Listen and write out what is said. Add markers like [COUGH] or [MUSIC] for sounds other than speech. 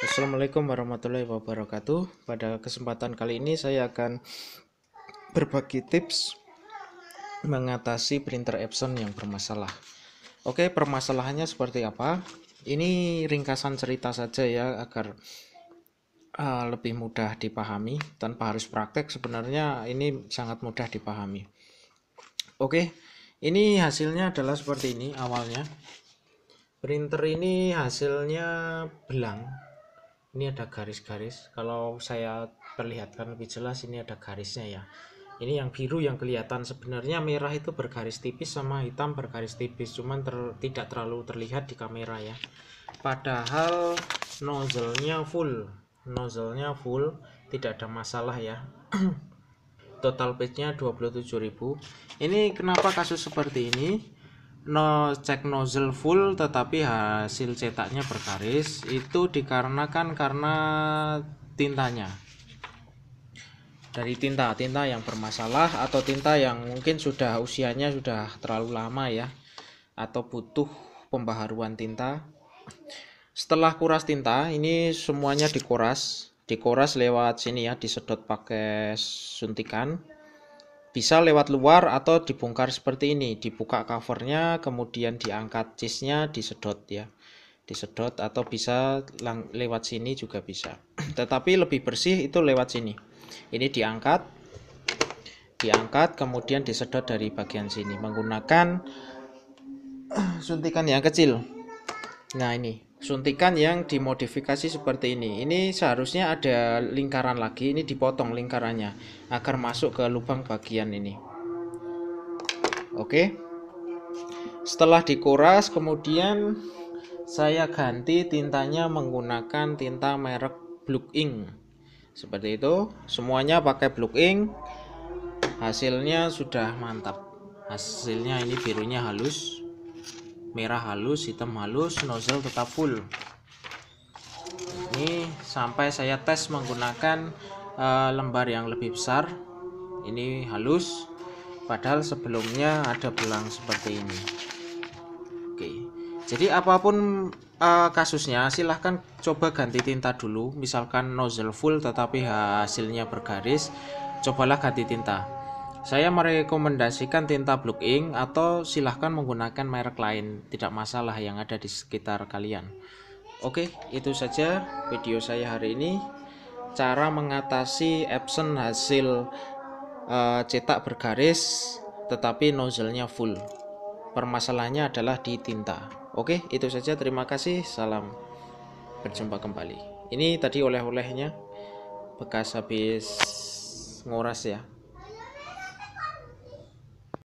Assalamualaikum warahmatullahi wabarakatuh. Pada kesempatan kali ini saya akan berbagi tips mengatasi printer Epson yang bermasalah. Oke, permasalahannya seperti apa? Ini ringkasan cerita saja ya agar uh, lebih mudah dipahami tanpa harus praktek. Sebenarnya ini sangat mudah dipahami. Oke, ini hasilnya adalah seperti ini awalnya printer ini hasilnya belang ini ada garis-garis kalau saya perlihatkan lebih jelas ini ada garisnya ya ini yang biru yang kelihatan sebenarnya merah itu bergaris tipis sama hitam bergaris tipis cuman ter, tidak terlalu terlihat di kamera ya padahal nozzle-nya full nozzle-nya full tidak ada masalah ya [CLEARS THROAT] total page-nya 27.000 ini kenapa kasus seperti ini no cek nozzle full tetapi hasil cetaknya berkaris itu dikarenakan karena tintanya dari tinta tinta yang bermasalah atau tinta yang mungkin sudah usianya sudah terlalu lama ya atau butuh pembaharuan tinta setelah kuras tinta ini semuanya dikuras dikuras lewat sini ya disedot pakai suntikan bisa lewat luar atau dibongkar seperti ini dibuka covernya kemudian diangkat cheese disedot ya disedot atau bisa lewat sini juga bisa [CLEARS THROAT] tetapi lebih bersih itu lewat sini ini diangkat diangkat kemudian disedot dari bagian sini menggunakan [CLEARS THROAT] suntikan yang kecil nah ini suntikan yang dimodifikasi seperti ini ini seharusnya ada lingkaran lagi ini dipotong lingkarannya agar masuk ke lubang bagian ini oke setelah dikuras kemudian saya ganti tintanya menggunakan tinta merek Blue Ink seperti itu semuanya pakai Blue Ink hasilnya sudah mantap hasilnya ini birunya halus merah halus hitam halus nozzle tetap full ini sampai saya tes menggunakan uh, lembar yang lebih besar ini halus padahal sebelumnya ada belang seperti ini oke jadi apapun uh, kasusnya silahkan coba ganti tinta dulu misalkan nozzle full tetapi hasilnya bergaris cobalah ganti tinta saya merekomendasikan tinta Block Ink atau silahkan menggunakan merek lain, tidak masalah yang ada di sekitar kalian. Oke, itu saja video saya hari ini. Cara mengatasi Epson hasil uh, cetak bergaris tetapi nozzle-nya full. Permasalahannya adalah di tinta. Oke, itu saja. Terima kasih. Salam berjumpa kembali. Ini tadi oleh-olehnya bekas habis nguras ya.